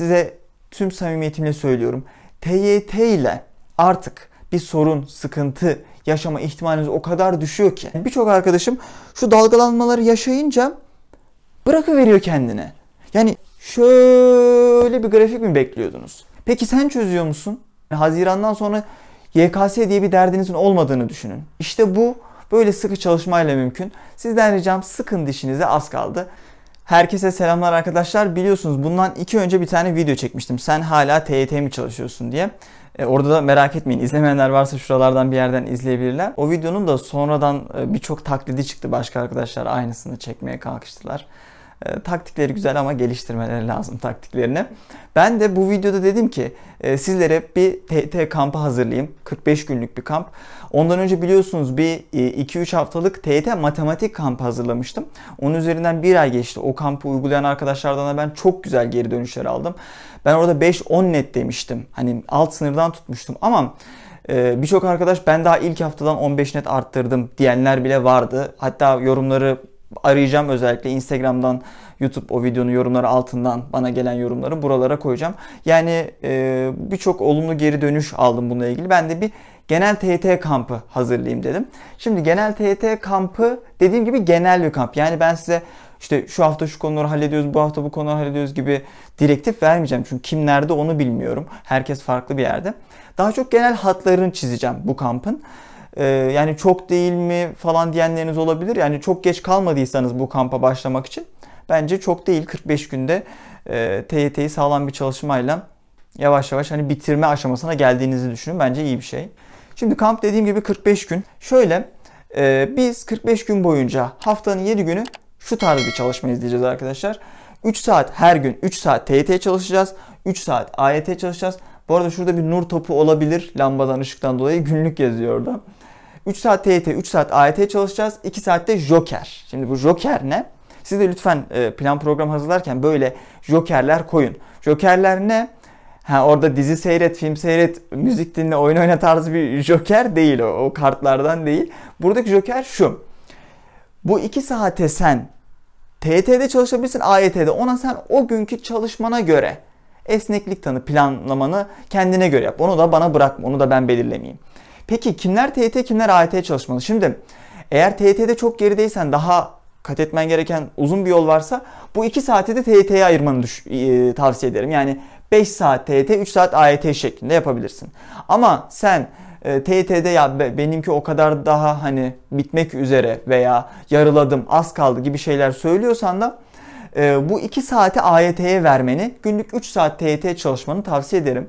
size tüm samimiyetimle söylüyorum. TYT ile artık bir sorun, sıkıntı yaşama ihtimaliniz o kadar düşüyor ki. Birçok arkadaşım şu dalgalanmaları yaşayınca bırakıveriyor kendine. Yani şöyle bir grafik mi bekliyordunuz? Peki sen çözüyor musun? Hazirandan sonra YKS diye bir derdinizin olmadığını düşünün. İşte bu böyle sıkı çalışmayla mümkün. Sizden ricam sıkın dişinize az kaldı. Herkese selamlar arkadaşlar. Biliyorsunuz bundan iki önce bir tane video çekmiştim. Sen hala TYT mi çalışıyorsun diye. E, orada da merak etmeyin. İzlemeyenler varsa şuralardan bir yerden izleyebilirler. O videonun da sonradan e, birçok taklidi çıktı. Başka arkadaşlar aynısını çekmeye kalkıştılar. E, taktikleri güzel ama geliştirmeleri lazım taktiklerini. Ben de bu videoda dedim ki e, sizlere bir TT kampı hazırlayayım. 45 günlük bir kamp. Ondan önce biliyorsunuz bir 2-3 e, haftalık TT matematik kampı hazırlamıştım. Onun üzerinden bir ay geçti. O kampı uygulayan arkadaşlardan da ben çok güzel geri dönüşler aldım. Ben orada 5-10 net demiştim. Hani alt sınırdan tutmuştum ama Birçok arkadaş ben daha ilk haftadan 15 net arttırdım diyenler bile vardı. Hatta yorumları arayacağım özellikle Instagram'dan YouTube o videonun yorumları altından bana gelen yorumları buralara koyacağım. Yani e, birçok olumlu geri dönüş aldım bununla ilgili. Ben de bir genel TYT kampı hazırlayayım dedim. Şimdi genel TYT kampı dediğim gibi genel bir kamp. Yani ben size işte şu hafta şu konuları hallediyoruz, bu hafta bu konuları hallediyoruz gibi direktif vermeyeceğim. Çünkü kim nerede onu bilmiyorum. Herkes farklı bir yerde. Daha çok genel hatlarını çizeceğim bu kampın e, yani çok değil mi falan diyenleriniz olabilir. Yani çok geç kalmadıysanız bu kampa başlamak için bence çok değil 45 günde e, TYT'yi sağlam bir çalışmayla yavaş yavaş hani bitirme aşamasına geldiğinizi düşünün. Bence iyi bir şey. Şimdi kamp dediğim gibi 45 gün. Şöyle e, biz 45 gün boyunca haftanın 7 günü şu tarz bir çalışma izleyeceğiz arkadaşlar. 3 saat her gün 3 saat TYT çalışacağız. 3 saat AYT çalışacağız. Bu arada şurada bir nur topu olabilir lambadan ışıktan dolayı. Günlük yazıyor orada. 3 saat TYT, 3 saat AYT çalışacağız. 2 saatte Joker. Şimdi bu Joker ne? Siz de lütfen e, plan program hazırlarken böyle jokerler koyun. Jokerler ne? Ha, orada dizi seyret, film seyret, müzik dinle, oyun oyna tarzı bir joker değil o, o kartlardan değil. Buradaki joker şu. Bu 2 saate sen TYT'de çalışabilirsin, AYT'de. Ona sen o günkü çalışmana göre Esneklik tanı planlamanı kendine göre yap. Onu da bana bırakma. Onu da ben belirlemeyeyim. Peki kimler TYT kimler AYT çalışmalı? Şimdi eğer TYT'de çok gerideysen daha kat etmen gereken uzun bir yol varsa bu 2 saati de TYT'ye ayırmanı düş- e, tavsiye ederim. Yani 5 saat TYT, 3 saat AYT şeklinde yapabilirsin. Ama sen e, TYT'de ya benimki o kadar daha hani bitmek üzere veya yarıladım, az kaldı gibi şeyler söylüyorsan da e, bu 2 saati AYT'ye vermeni, günlük 3 saat TYT çalışmanı tavsiye ederim.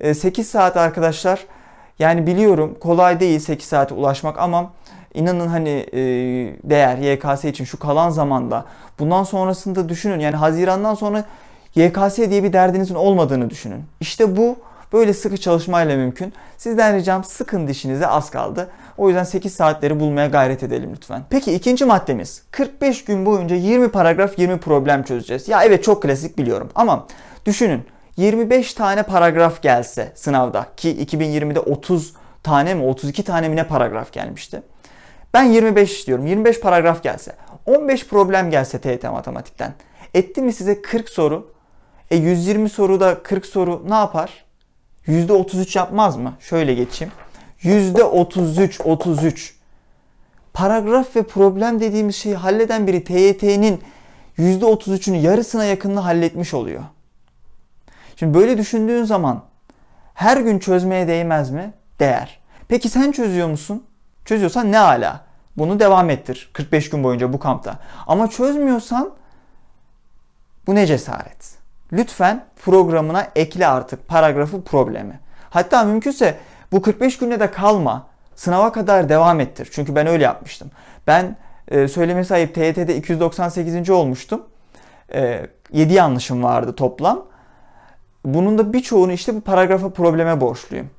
E, ee, 8 saat arkadaşlar yani biliyorum kolay değil 8 saate ulaşmak ama inanın hani e, değer YKS için şu kalan zamanda bundan sonrasında düşünün yani Haziran'dan sonra YKS diye bir derdinizin olmadığını düşünün. İşte bu böyle sıkı çalışmayla mümkün. Sizden ricam sıkın dişinize az kaldı. O yüzden 8 saatleri bulmaya gayret edelim lütfen. Peki ikinci maddemiz. 45 gün boyunca 20 paragraf 20 problem çözeceğiz. Ya evet çok klasik biliyorum ama düşünün 25 tane paragraf gelse sınavda ki 2020'de 30 tane mi 32 tane mi ne paragraf gelmişti. Ben 25 istiyorum, 25 paragraf gelse. 15 problem gelse TYT matematikten. Etti mi size 40 soru? E 120 soruda 40 soru ne yapar? %33 yapmaz mı? Şöyle geçeyim. Yüzde 33, 33. Paragraf ve problem dediğimiz şeyi halleden biri TYT'nin yüzde 33'ünü yarısına yakınını halletmiş oluyor. Şimdi böyle düşündüğün zaman her gün çözmeye değmez mi? Değer. Peki sen çözüyor musun? Çözüyorsan ne ala. Bunu devam ettir 45 gün boyunca bu kampta. Ama çözmüyorsan bu ne cesaret? Lütfen programına ekle artık paragrafı problemi. Hatta mümkünse bu 45 günde de kalma. Sınava kadar devam ettir. Çünkü ben öyle yapmıştım. Ben e, söylemesi ayıp TYT'de 298. olmuştum. E, 7 yanlışım vardı toplam. Bunun da birçoğunu işte bu paragrafa probleme borçluyum.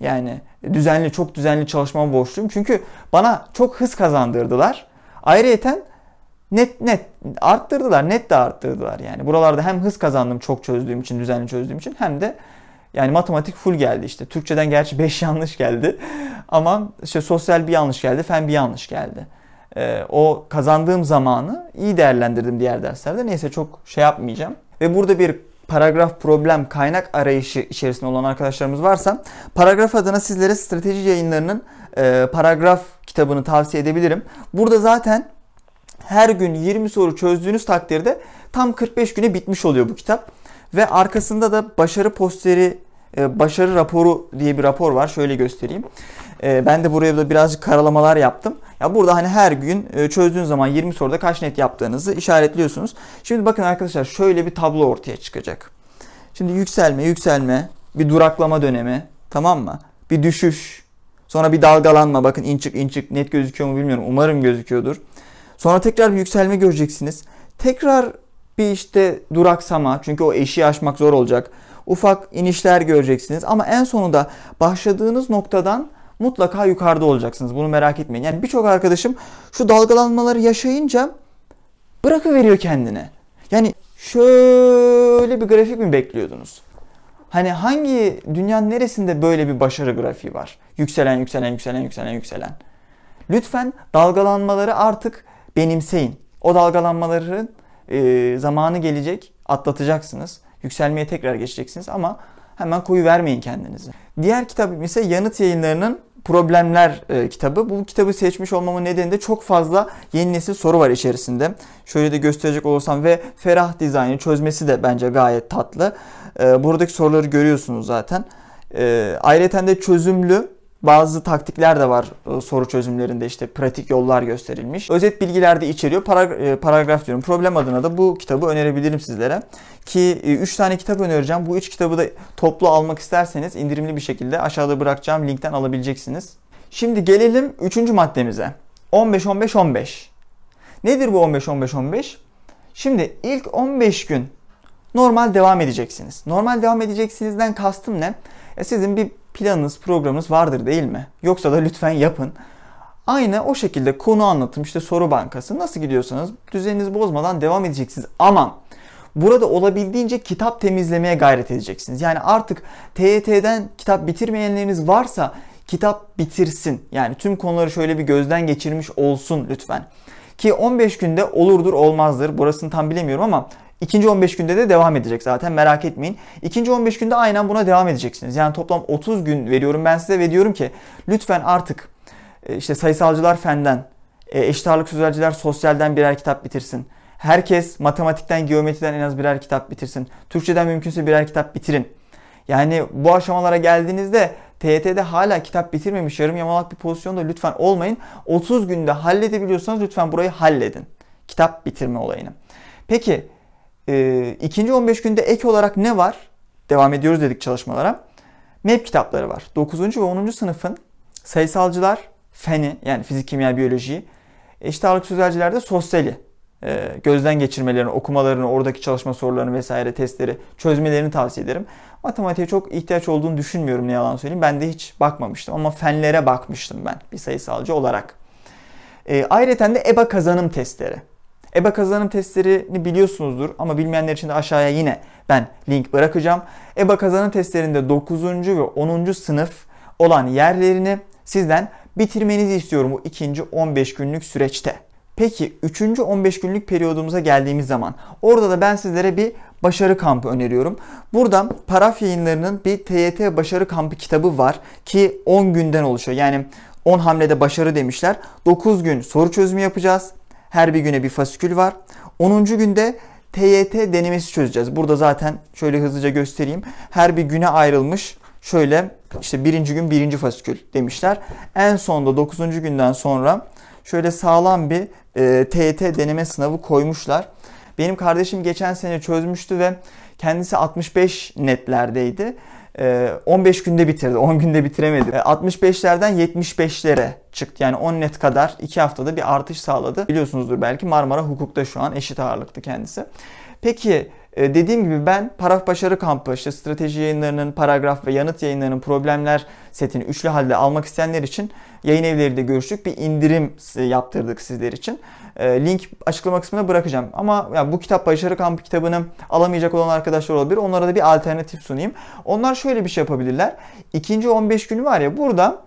Yani düzenli, çok düzenli çalışmama borçluyum. Çünkü bana çok hız kazandırdılar. Ayrıyeten net net arttırdılar, net de arttırdılar yani. Buralarda hem hız kazandım çok çözdüğüm için, düzenli çözdüğüm için hem de yani matematik full geldi işte. Türkçeden gerçi 5 yanlış geldi. Ama işte sosyal bir yanlış geldi, fen bir yanlış geldi. Ee, o kazandığım zamanı iyi değerlendirdim diğer derslerde. Neyse çok şey yapmayacağım. Ve burada bir paragraf problem kaynak arayışı içerisinde olan arkadaşlarımız varsa paragraf adına sizlere strateji yayınlarının e, paragraf kitabını tavsiye edebilirim. Burada zaten her gün 20 soru çözdüğünüz takdirde tam 45 güne bitmiş oluyor bu kitap. Ve arkasında da başarı posteri, e, başarı raporu diye bir rapor var. Şöyle göstereyim. E, ben de buraya da birazcık karalamalar yaptım. Ya burada hani her gün e, çözdüğün zaman 20 soruda kaç net yaptığınızı işaretliyorsunuz. Şimdi bakın arkadaşlar şöyle bir tablo ortaya çıkacak. Şimdi yükselme, yükselme, bir duraklama dönemi, tamam mı? Bir düşüş, sonra bir dalgalanma. Bakın inçik inçik net gözüküyor mu bilmiyorum. Umarım gözüküyordur. Sonra tekrar bir yükselme göreceksiniz. Tekrar bir işte duraksama çünkü o eşiği aşmak zor olacak. Ufak inişler göreceksiniz ama en sonunda başladığınız noktadan mutlaka yukarıda olacaksınız. Bunu merak etmeyin. Yani birçok arkadaşım şu dalgalanmaları yaşayınca bırakıveriyor kendine. Yani şöyle bir grafik mi bekliyordunuz? Hani hangi dünyanın neresinde böyle bir başarı grafiği var? Yükselen, yükselen, yükselen, yükselen, yükselen. Lütfen dalgalanmaları artık benimseyin. O dalgalanmaların e, zamanı gelecek atlatacaksınız. Yükselmeye tekrar geçeceksiniz ama hemen koyu vermeyin kendinizi. Diğer kitabım ise yanıt yayınlarının Problemler e, kitabı. Bu kitabı seçmiş olmamın nedeni de çok fazla yeni nesil soru var içerisinde. Şöyle de gösterecek olursam ve ferah dizaynı çözmesi de bence gayet tatlı. E, buradaki soruları görüyorsunuz zaten. E, ayrıca de çözümlü bazı taktikler de var e, soru çözümlerinde işte pratik yollar gösterilmiş. Özet bilgiler de içeriyor. Paragraf, e, paragraf diyorum. Problem adına da bu kitabı önerebilirim sizlere. Ki 3 e, tane kitap önereceğim. Bu 3 kitabı da toplu almak isterseniz indirimli bir şekilde aşağıda bırakacağım linkten alabileceksiniz. Şimdi gelelim 3. maddemize. 15-15-15. Nedir bu 15-15-15? Şimdi ilk 15 gün normal devam edeceksiniz. Normal devam edeceksinizden kastım ne? sizin bir planınız, programınız vardır değil mi? Yoksa da lütfen yapın. Aynı o şekilde konu anlatım işte soru bankası nasıl gidiyorsanız düzeninizi bozmadan devam edeceksiniz. Aman burada olabildiğince kitap temizlemeye gayret edeceksiniz. Yani artık TYT'den kitap bitirmeyenleriniz varsa kitap bitirsin. Yani tüm konuları şöyle bir gözden geçirmiş olsun lütfen. Ki 15 günde olurdur olmazdır. Burasını tam bilemiyorum ama İkinci 15 günde de devam edecek zaten merak etmeyin. İkinci 15 günde aynen buna devam edeceksiniz. Yani toplam 30 gün veriyorum ben size ve diyorum ki lütfen artık e, işte sayısalcılar fenden, e, eşit ağırlık sözelciler sosyalden birer kitap bitirsin. Herkes matematikten, geometriden en az birer kitap bitirsin. Türkçeden mümkünse birer kitap bitirin. Yani bu aşamalara geldiğinizde TYT'de hala kitap bitirmemiş yarım yamalak bir pozisyonda lütfen olmayın. 30 günde halledebiliyorsanız lütfen burayı halledin. Kitap bitirme olayını. Peki e, ikinci 15 günde ek olarak ne var? Devam ediyoruz dedik çalışmalara. MEP kitapları var. 9. ve 10. sınıfın sayısalcılar feni yani fizik, kimya, biyolojiyi, eşit ağırlık sözelciler de sosyali e, gözden geçirmelerini, okumalarını, oradaki çalışma sorularını vesaire testleri çözmelerini tavsiye ederim. Matematiğe çok ihtiyaç olduğunu düşünmüyorum ne yalan söyleyeyim. Ben de hiç bakmamıştım ama fenlere bakmıştım ben bir sayısalcı olarak. E, ayrıca de EBA kazanım testleri. EBA kazanım testlerini biliyorsunuzdur ama bilmeyenler için de aşağıya yine ben link bırakacağım. EBA kazanım testlerinde 9. ve 10. sınıf olan yerlerini sizden bitirmenizi istiyorum bu ikinci 15 günlük süreçte. Peki 3. 15 günlük periyodumuza geldiğimiz zaman orada da ben sizlere bir başarı kampı öneriyorum. Burada Paraf yayınlarının bir TYT başarı kampı kitabı var ki 10 günden oluşuyor. Yani 10 hamlede başarı demişler. 9 gün soru çözümü yapacağız. Her bir güne bir fasikül var. 10. günde TYT denemesi çözeceğiz. Burada zaten şöyle hızlıca göstereyim. Her bir güne ayrılmış şöyle işte birinci gün birinci fasikül demişler. En sonda 9. günden sonra şöyle sağlam bir e, TYT deneme sınavı koymuşlar. Benim kardeşim geçen sene çözmüştü ve kendisi 65 netlerdeydi. 15 ee, günde bitirdi. 10 günde bitiremedi. 65'lerden ee, 75'lere çıktı. Yani 10 net kadar 2 haftada bir artış sağladı. Biliyorsunuzdur belki Marmara hukukta şu an eşit ağırlıklı kendisi. Peki ee, dediğim gibi ben Paraf Başarı Kampı, işte strateji yayınlarının, paragraf ve yanıt yayınlarının problemler setini üçlü halde almak isteyenler için yayın evleriyle görüştük. Bir indirim yaptırdık sizler için. Ee, link açıklama kısmına bırakacağım. Ama ya, bu kitap Başarı Kampı kitabını alamayacak olan arkadaşlar olabilir. Onlara da bir alternatif sunayım. Onlar şöyle bir şey yapabilirler. İkinci 15 günü var ya burada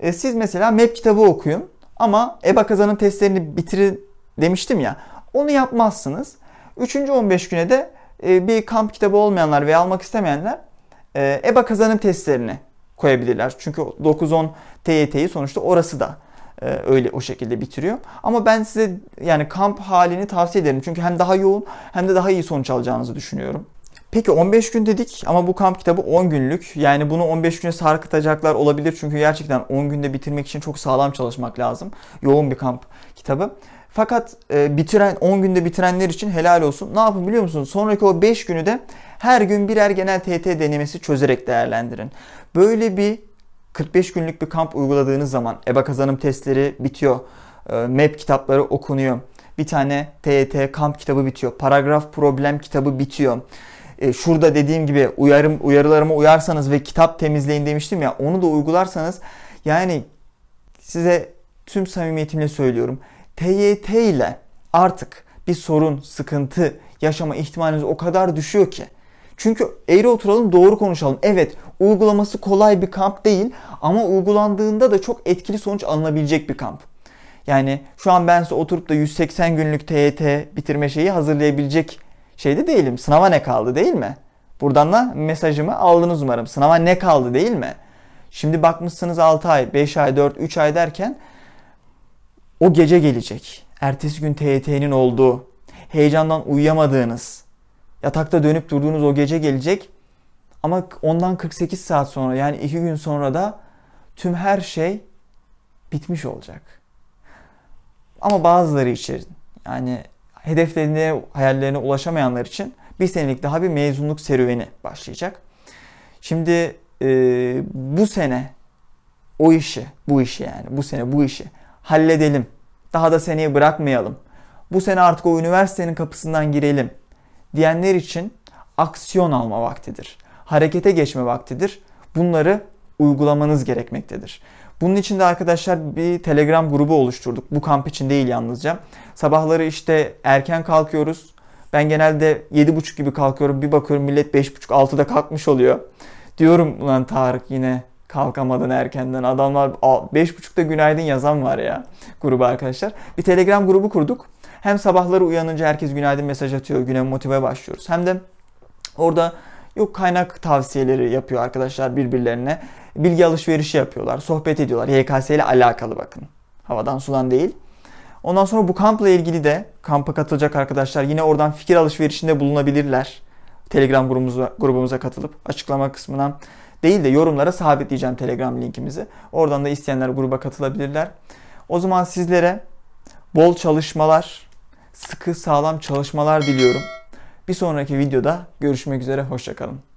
e, siz mesela map kitabı okuyun ama EBA kazanın testlerini bitirin demiştim ya. Onu yapmazsınız. Üçüncü 15 güne de ee, bir kamp kitabı olmayanlar veya almak istemeyenler EBA e kazanım testlerini koyabilirler. Çünkü 9-10 TYT'yi sonuçta orası da e, öyle o şekilde bitiriyor. Ama ben size yani kamp halini tavsiye ederim. Çünkü hem daha yoğun hem de daha iyi sonuç alacağınızı düşünüyorum. Peki 15 gün dedik ama bu kamp kitabı 10 günlük. Yani bunu 15 güne sarkıtacaklar olabilir. Çünkü gerçekten 10 günde bitirmek için çok sağlam çalışmak lazım. Yoğun bir kamp kitabı. Fakat e, bitiren 10 günde bitirenler için helal olsun. Ne yapın biliyor musunuz? Sonraki o 5 günü de her gün birer genel TT denemesi çözerek değerlendirin. Böyle bir 45 günlük bir kamp uyguladığınız zaman EBA kazanım testleri bitiyor. E, map kitapları okunuyor. Bir tane TET kamp kitabı bitiyor. Paragraf problem kitabı bitiyor. E, şurada dediğim gibi uyarım uyarılarıma uyarsanız ve kitap temizleyin demiştim ya onu da uygularsanız yani size tüm samimiyetimle söylüyorum. TYT ile artık bir sorun, sıkıntı yaşama ihtimaliniz o kadar düşüyor ki. Çünkü eğri oturalım doğru konuşalım. Evet uygulaması kolay bir kamp değil ama uygulandığında da çok etkili sonuç alınabilecek bir kamp. Yani şu an ben size oturup da 180 günlük TYT bitirme şeyi hazırlayabilecek şeyde değilim. Sınava ne kaldı değil mi? Buradan da mesajımı aldınız umarım. Sınava ne kaldı değil mi? Şimdi bakmışsınız 6 ay, 5 ay, 4, 3 ay derken o gece gelecek. Ertesi gün TYT'nin olduğu, heyecandan uyuyamadığınız, yatakta dönüp durduğunuz o gece gelecek. Ama ondan 48 saat sonra yani 2 gün sonra da tüm her şey bitmiş olacak. Ama bazıları için yani hedeflerine, hayallerine ulaşamayanlar için bir senelik daha bir mezunluk serüveni başlayacak. Şimdi e, bu sene o işi, bu işi yani bu sene bu işi halledelim. Daha da seneye bırakmayalım. Bu sene artık o üniversitenin kapısından girelim diyenler için aksiyon alma vaktidir. Harekete geçme vaktidir. Bunları uygulamanız gerekmektedir. Bunun için de arkadaşlar bir Telegram grubu oluşturduk. Bu kamp için değil yalnızca. Sabahları işte erken kalkıyoruz. Ben genelde 7.30 gibi kalkıyorum. Bir bakıyorum millet 5.30-6'da kalkmış oluyor. Diyorum ulan Tarık yine kalkamadın erkenden. Adamlar 5.30'da günaydın yazan var ya grubu arkadaşlar. Bir Telegram grubu kurduk. Hem sabahları uyanınca herkes günaydın mesaj atıyor. Güne motive başlıyoruz. Hem de orada yok kaynak tavsiyeleri yapıyor arkadaşlar birbirlerine. Bilgi alışverişi yapıyorlar. Sohbet ediyorlar. YKS ile alakalı bakın. Havadan sudan değil. Ondan sonra bu kampla ilgili de kampa katılacak arkadaşlar yine oradan fikir alışverişinde bulunabilirler. Telegram grubumuza, grubumuza katılıp açıklama kısmına değil de yorumlara sabitleyeceğim Telegram linkimizi. Oradan da isteyenler gruba katılabilirler. O zaman sizlere bol çalışmalar, sıkı sağlam çalışmalar diliyorum. Bir sonraki videoda görüşmek üzere, hoşçakalın.